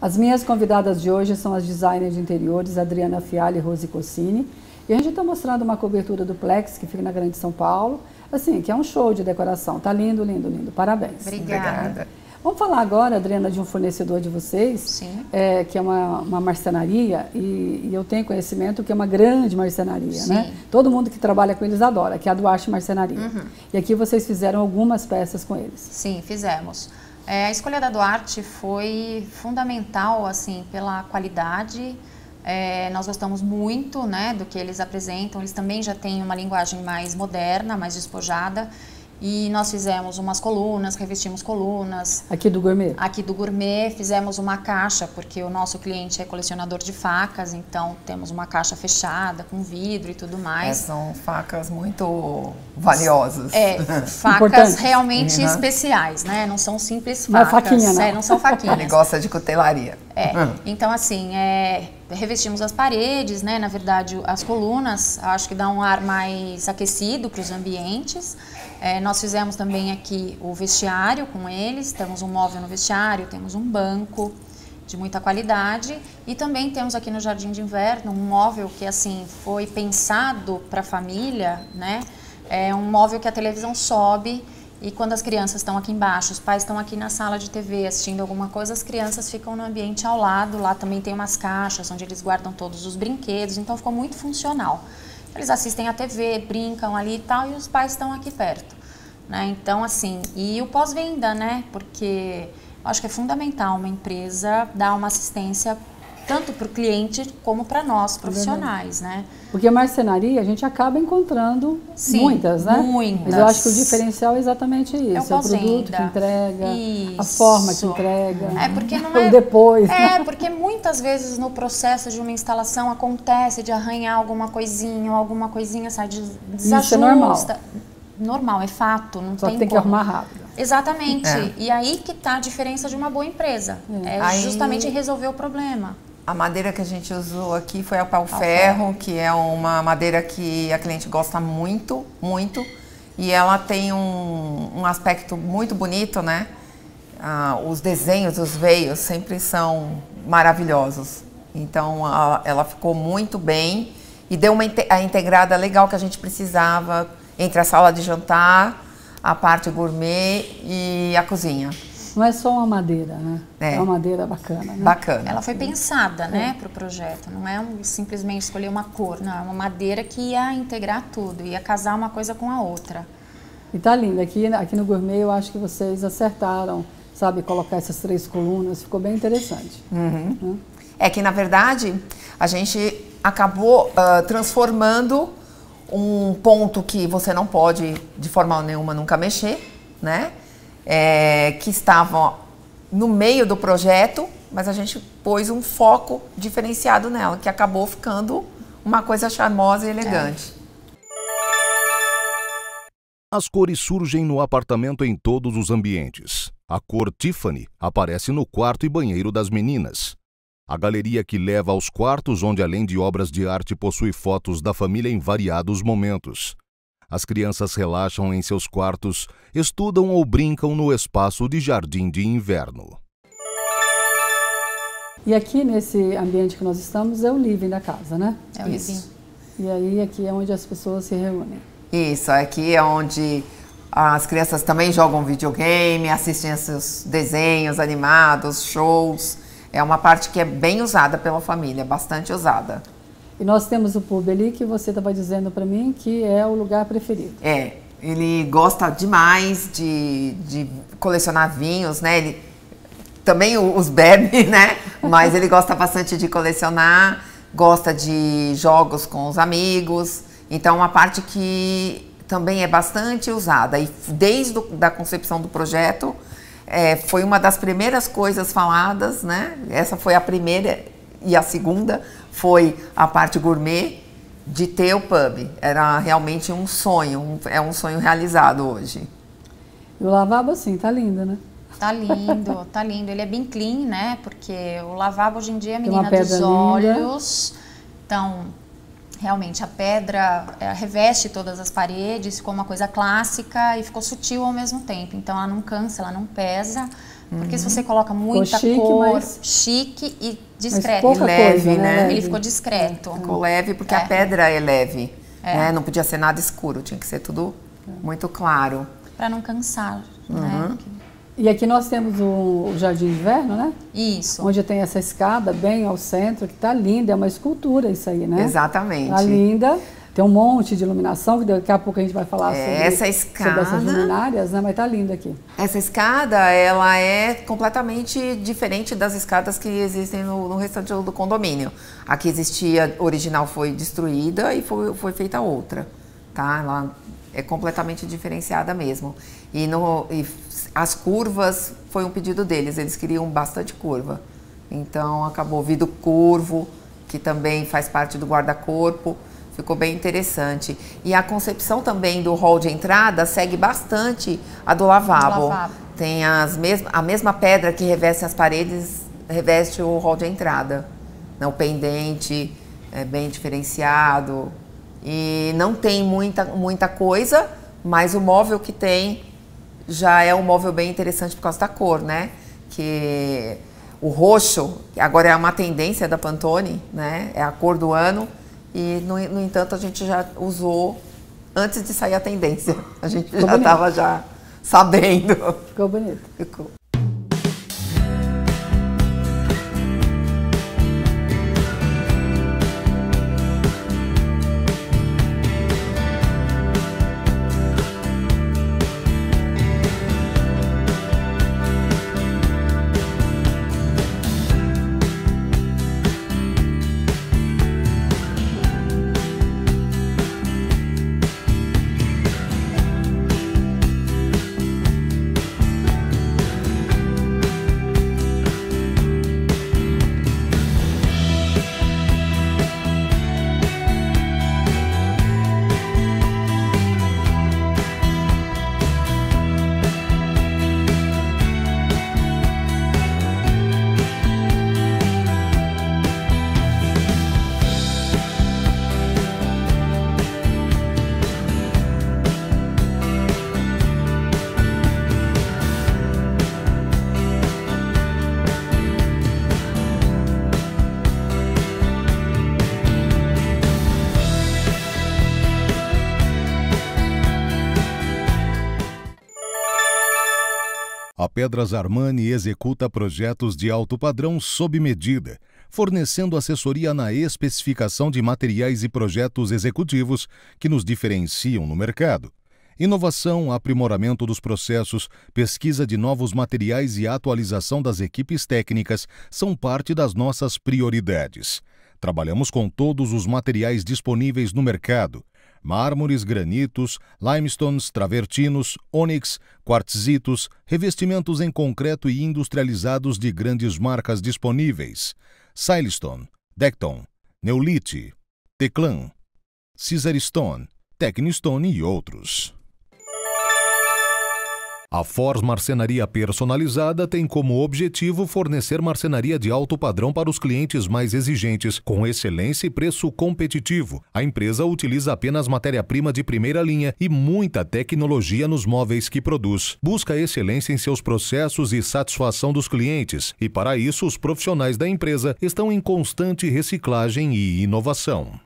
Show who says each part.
Speaker 1: As minhas convidadas de hoje são as designers de interiores Adriana Fiali e Rose Cossini. E a gente está mostrando uma cobertura do Plex, que fica na Grande São Paulo. Assim, que é um show de decoração. Tá lindo, lindo, lindo. Parabéns. Obrigada. Obrigada. Vamos falar agora, Adriana, de um fornecedor de vocês, Sim. É, que é uma, uma marcenaria, e, e, eu tenho conhecimento que é uma grande marcenaria, né? Sim. né? Todo mundo que trabalha com eles adora, que é a Duarte Marcenaria. Uhum. E aqui vocês fizeram algumas peças com eles. Sim,
Speaker 2: fizemos. É, a escolha da Duarte foi fundamental, assim, pela qualidade. É, nós gostamos muito, né, do que eles apresentam. Eles também já têm uma linguagem mais moderna, mais despojada. E nós fizemos umas colunas, revestimos colunas.
Speaker 1: Aqui do gourmet?
Speaker 2: Aqui do gourmet, fizemos uma caixa, porque o nosso cliente é colecionador de facas, então temos uma caixa fechada, com vidro e tudo mais. É,
Speaker 3: são facas muito valiosas. É, facas realmente uhum.
Speaker 2: especiais, né? Não são simples facas. É, não faquinha, não. É, não são faquinhas. Ele gosta de
Speaker 3: cutelaria. É. é.
Speaker 2: Então, assim, é, revestimos as paredes, né? Na verdade, as colunas, acho que dá um ar mais aquecido para os ambientes. É, nós fizemos também aqui o vestiário com eles, temos um móvel no vestiário, temos um banco de muita qualidade e também temos aqui no Jardim de Inverno um móvel que assim foi pensado para a família, né? É um móvel que a televisão sobe e quando as crianças estão aqui embaixo, os pais estão aqui na sala de TV assistindo alguma coisa, as crianças ficam no ambiente ao lado. Lá também tem umas caixas onde eles guardam todos os brinquedos, então ficou muito funcional. Eles assistem a TV, brincam ali e tal, e os pais estão aqui perto. Né? Então, assim, e o pós-venda, né? Porque eu acho que é fundamental uma empresa dar uma assistência tanto para o cliente como para nós é profissionais, é né?
Speaker 1: Porque a marcenaria a gente acaba encontrando Sim, muitas, né? Muitas. Mas eu acho que o diferencial é exatamente isso, é o, é o produto que entrega, isso. a forma que entrega. É porque não é depois.
Speaker 2: É, né? porque muitas vezes no processo de uma instalação acontece de arranhar alguma coisinha, alguma coisinha sai de desajusta. Isso é normal. Normal, é fato, não Só tem que tem que arrumar rápido. Exatamente. É. E aí que está a diferença de uma boa empresa. Hum. É aí... justamente resolver o problema.
Speaker 3: A madeira que a gente usou aqui foi a pau-ferro, que é uma madeira que a cliente gosta muito, muito. E ela tem um, um aspecto muito bonito, né? Ah, os desenhos, os veios sempre são maravilhosos. Então a, ela ficou muito bem e deu uma a integrada legal que a gente precisava entre a sala de jantar, a parte gourmet e a cozinha. Não é só uma madeira, né? É, é uma madeira bacana. Né? Bacana. Ela foi
Speaker 2: pensada, né, é. para o projeto. Não é um, simplesmente escolher uma cor, não. É uma madeira que ia integrar tudo, ia casar uma coisa com a outra.
Speaker 1: E tá lindo Aqui,
Speaker 3: aqui no Gourmet eu acho que vocês acertaram, sabe, colocar essas três colunas. Ficou bem interessante. Uhum. Né? É que, na verdade, a gente acabou uh, transformando um ponto que você não pode, de forma nenhuma, nunca mexer, né? é, que estavam no meio do projeto, mas a gente pôs um foco diferenciado nela, que acabou ficando uma coisa charmosa e elegante. É.
Speaker 4: As cores surgem no apartamento em todos os ambientes. A cor Tiffany aparece no quarto e banheiro das meninas. A galeria que leva aos quartos, onde além de obras de arte possui fotos da família em variados momentos. As crianças relaxam em seus quartos, estudam ou brincam no espaço de jardim de inverno.
Speaker 1: E aqui nesse ambiente que nós estamos é o living da casa, né? É o living. E aí aqui é onde as pessoas se reúnem.
Speaker 3: Isso, aqui é onde as crianças também jogam videogame, assistem a seus desenhos animados, shows. É uma parte que é bem usada pela família, bastante usada.
Speaker 1: E nós temos o pub ali que você estava dizendo para mim que é o lugar preferido.
Speaker 3: É, ele gosta demais de, de colecionar vinhos, né? Ele também os bebe, né? Mas ele gosta bastante de colecionar, gosta de jogos com os amigos. Então, uma parte que também é bastante usada. E desde a concepção do projeto, é, foi uma das primeiras coisas faladas, né? Essa foi a primeira e a segunda foi a parte gourmet de ter o pub. Era realmente um sonho, um, é um sonho realizado hoje. E o lavabo, assim, tá lindo, né?
Speaker 2: Tá lindo, tá lindo. Ele é bem clean, né? Porque o lavabo hoje em dia é a menina dos olhos. Linda. Então, realmente, a pedra é, reveste todas as paredes, ficou uma coisa clássica e ficou sutil ao mesmo tempo. Então, ela não cansa, ela não pesa. Porque se você coloca muita chique, cor, mas... chique e discreto. Mas e leve, coisa, né? né? Ele ficou discreto. Ficou
Speaker 3: leve porque é. a pedra é leve. É. Né? Não podia ser nada escuro, tinha que ser tudo muito claro.
Speaker 2: Para não cansar, né?
Speaker 1: uhum.
Speaker 3: né? E aqui nós temos o Jardim de Inverno, né? Isso. Onde
Speaker 1: tem essa escada bem ao centro, que tá linda, é uma escultura isso aí, né? Exatamente. Tá linda. Tem um monte de iluminação, que daqui a pouco a gente vai falar é, sobre, essa escada, sobre essas luminárias, né?
Speaker 3: Mas tá lindo aqui. Essa escada, ela é completamente diferente das escadas que existem no, no restante do condomínio. A que existia original foi destruída e foi, foi feita outra, tá? Ela é completamente diferenciada mesmo. E, no, e as curvas foi um pedido deles, eles queriam bastante curva. Então acabou vindo curvo, que também faz parte do guarda-corpo. Ficou bem interessante. E a concepção também do hall de entrada segue bastante a do lavabo. Do lavabo. Tem as mes a mesma pedra que reveste as paredes, reveste o hall de entrada. Né, o pendente é bem diferenciado. E não tem muita, muita coisa, mas o móvel que tem já é um móvel bem interessante por causa da cor, né? Que o roxo, agora é uma tendência da Pantone, né? É a cor do ano e, no, no entanto, a gente já usou antes de sair a tendência. A gente Ficou já estava já sabendo. Ficou bonito. Ficou.
Speaker 4: Pedras Armani executa projetos de alto padrão sob medida, fornecendo assessoria na especificação de materiais e projetos executivos que nos diferenciam no mercado. Inovação, aprimoramento dos processos, pesquisa de novos materiais e atualização das equipes técnicas são parte das nossas prioridades. Trabalhamos com todos os materiais disponíveis no mercado, mármores, granitos, limestones, travertinos, ônix, quartzitos, revestimentos em concreto e industrializados de grandes marcas disponíveis: Silestone, Decton, Neolite, Teclan, stone, Technistone e outros. A Fors Marcenaria Personalizada tem como objetivo fornecer marcenaria de alto padrão para os clientes mais exigentes, com excelência e preço competitivo. A empresa utiliza apenas matéria-prima de primeira linha e muita tecnologia nos móveis que produz. Busca excelência em seus processos e satisfação dos clientes, e para isso os profissionais da empresa estão em constante reciclagem e inovação.